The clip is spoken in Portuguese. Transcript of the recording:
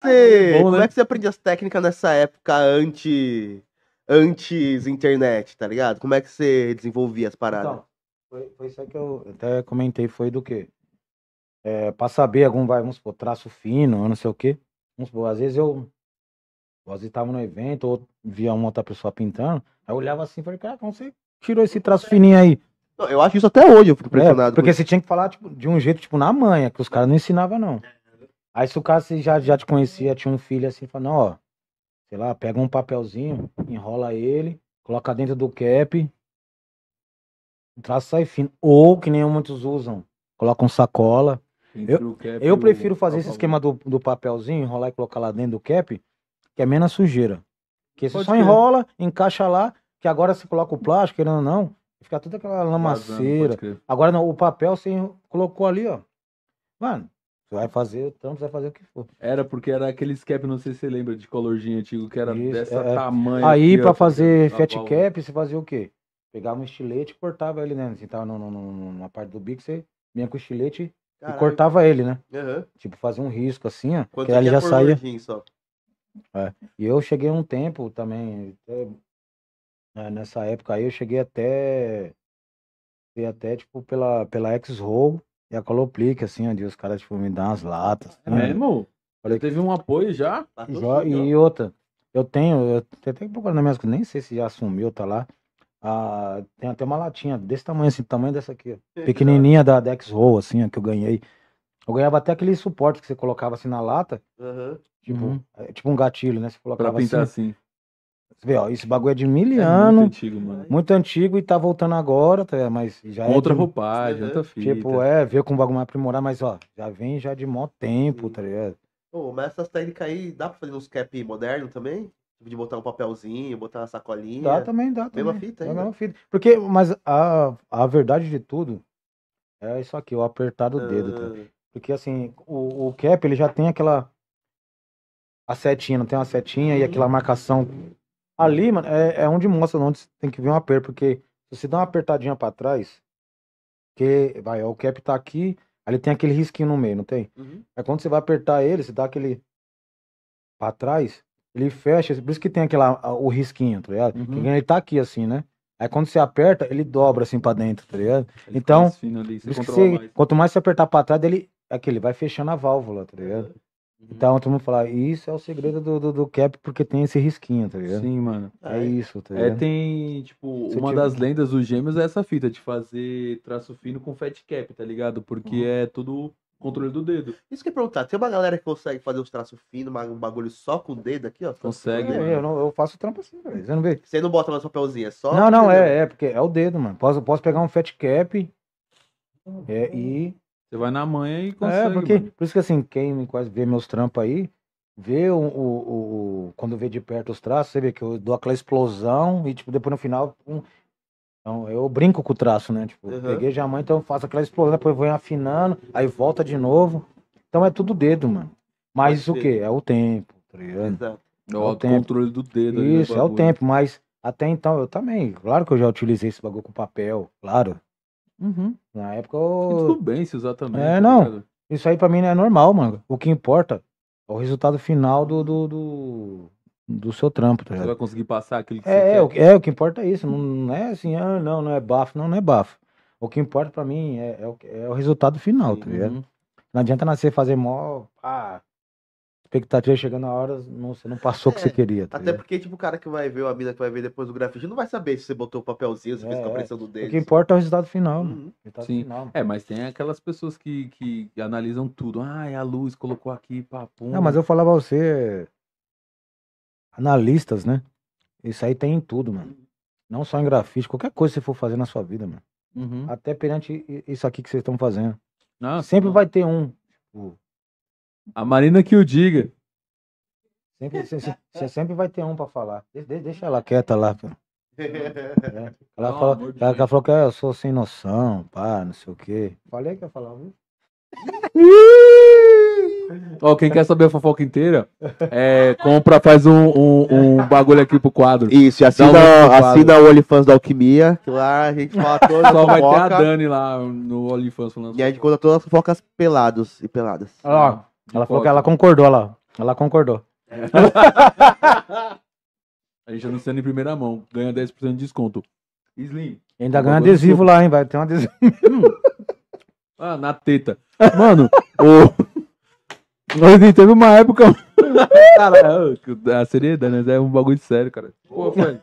Ah, você, bom, né? como é né? que você aprende as técnicas nessa época anti, antes internet, tá ligado? Como é que você desenvolvia as paradas? Então, foi, foi isso aí que eu até comentei, foi do quê? É, pra saber algum, vai, vamos supor, traço fino, não sei o quê. Vamos supor, às vezes eu, às vezes tava no evento, ou via uma outra pessoa pintando, aí eu olhava assim e falei, cara, como você tirou esse traço fininho aí? Não, eu acho isso até hoje, eu fico é, impressionado. É, porque você tinha que falar tipo, de um jeito, tipo, na manha, que os caras não ensinavam, não. Aí se o cara já, já te conhecia, tinha um filho assim, fala, ó, sei lá, pega um papelzinho, enrola ele, coloca dentro do cap, traz sai fino. Ou, que nem muitos usam, colocam sacola. Eu, eu prefiro fazer esse esquema do, do papelzinho, enrolar e colocar lá dentro do cap, que é menos sujeira. Que você só ser. enrola, encaixa lá, que agora se coloca o plástico, querendo ou não, fica toda aquela lamaceira. Agora não, o papel você colocou ali, ó. Mano, você vai fazer o você vai fazer o que for. Era porque era aquele cap, não sei se você lembra, de colorzinho antigo, que era Isso, dessa é, é. tamanho. Aí para fazer fat palma. cap, você fazia o quê? Pegava um estilete e cortava ele, né? Você assim, tava no, no, no, na parte do bico, você vinha com o estilete Caralho. e cortava ele, né? Uhum. Tipo, fazia um risco assim, ó. quando que é já saía. É. E eu cheguei um tempo também, é, nessa época aí eu cheguei até. Fui até, tipo, pela, pela X-Roll e a Coloplique, assim, onde os caras, tipo, me dão as latas. É né? mesmo? Falei, teve um apoio já? Tá já e outra, eu tenho, eu tenho que procurar na minha nem sei se já assumiu, tá lá. Ah, tem até uma latinha desse tamanho, assim, tamanho dessa aqui, é pequenininha da Dex Roll, assim, ó, que eu ganhei. Eu ganhava até aquele suporte que você colocava assim na lata, uhum. Tipo, uhum. É, tipo um gatilho, né? Você colocava pra pintar assim. assim vê, ó, esse bagulho é de mil é anos. Muito antigo, mano. Muito antigo e tá voltando agora, tá, mas já com é outra de, roupagem, outra uhum. fita. Tipo, é, ver com o bagulho mais aprimorado, mas ó, já vem já de mó tempo, Sim. tá ligado? Pô, mas essas técnicas aí, dá pra fazer uns cap moderno também? Tipo, de botar um papelzinho, botar uma sacolinha. Dá também, dá também. Mesma fita, hein? É mesma fita. Porque, mas a, a verdade de tudo é isso aqui, o apertar o ah. dedo. Tá? Ah. Porque, assim, o, o cap, ele já tem aquela a setinha, não tem uma setinha e aquela uhum. marcação Ali, mano, é, é onde mostra onde tem que vir um aperto, porque se você dá uma apertadinha pra trás, que vai, o cap tá aqui, ali tem aquele risquinho no meio, não tem? Uhum. É quando você vai apertar ele, você dá aquele pra trás, ele fecha, por isso que tem aquela, o risquinho, tá ligado? Uhum. Ele tá aqui assim, né? Aí quando você aperta, ele dobra assim pra dentro, tá ligado? Ele então, ali, você você, mais. quanto mais você apertar pra trás, ele, é vai fechando a válvula, tá ligado? Uhum. Uhum. Então, todo mundo fala, isso é o segredo do, do, do, cap, porque tem esse risquinho, tá ligado? Sim, mano. É, é isso, tá é, ligado? É, tem, tipo, Se uma tiver... das lendas dos gêmeos é essa fita, de fazer traço fino com fat cap, tá ligado? Porque uhum. é tudo controle do dedo. Isso que é perguntar, tem uma galera que consegue fazer os traços finos, um bagulho só com o dedo aqui, ó? Consegue. É, eu, não, eu faço trampo assim, velho. Você não vê? Você não bota mais papelzinho, é só. Não, não, é, é, porque é o dedo, mano. Posso, posso pegar um fat cap uhum. é, e você vai na mãe e é, consegue. É, porque, por isso que assim, quem quase vê meus trampos aí, vê o, o, o, Quando vê de perto os traços, você vê que eu dou aquela explosão e, tipo, depois no final. Um... Então, eu brinco com o traço, né? Tipo, uhum. peguei já mãe, então faço aquela explosão, depois vou afinando, aí volta de novo. Então é tudo dedo, mano. Mas o quê? Ser. É o tempo, tá ligado? É, é o, tempo. controle do dedo. Isso, é o tempo, mas até então eu também. Claro que eu já utilizei esse bagulho com papel, claro. Uhum. Na época eu... tudo bem se usar também. É, tá não. Ligado? Isso aí pra mim não é normal, mano. O que importa é o resultado final do, do, do, do seu trampo, tá Você vai conseguir passar aquele que é, é, o, é, o que importa é isso. Não, não é assim, ah, não, não é bafo. Não, não é bafo. O que importa pra mim é, é, o, é o resultado final, Sim. tá ligado? Uhum. Não adianta nascer fazer mó... Ah, expectativa chegando a hora, não, você não passou o é, que você é, queria. Tá até porque, tipo, o cara que vai ver, a mina que vai ver depois do grafite, não vai saber se você botou o papelzinho, se é, fez com a é, pressão do dedo. O que importa é o resultado final. Uhum. Resultado Sim. Final. É, mas tem aquelas pessoas que, que analisam tudo. Ah, é a luz, colocou aqui, papo. Não, mas eu falava você. Analistas, né? Isso aí tem em tudo, mano. Uhum. Não só em grafite, qualquer coisa que você for fazer na sua vida, mano. Uhum. Até perante isso aqui que vocês estão fazendo. Nossa, Sempre vai ter um. Tipo, a Marina que o diga. Sempre, você sempre vai ter um para falar. De, deixa ela quieta lá, cara. É. Ela, não, falou, ela, ela, falou que eu sou sem noção, pá, não sei o que Falei que ia falar, viu? Ó, quem quer saber a fofoca inteira, é, compra, faz um, um, um, bagulho aqui pro quadro. Isso, e assina, um assina o OnlyFans da Alquimia, que lá a gente fala todas Só vai ter a Dani lá no OnlyFans falando. E a gente conta todas as fofocas pelados e peladas. Ó, ela falou que ela concordou, ela, ela concordou. É. a gente anunciando em primeira mão, ganha 10% de desconto. Slim. Ainda ganha adesivo lá, hein? Vai ter um adesivo. Hum. Ah, na teta. Mano, o... Nós teve uma época. Caralho, a seriedade, né? É um bagulho sério, cara. Pô, foi.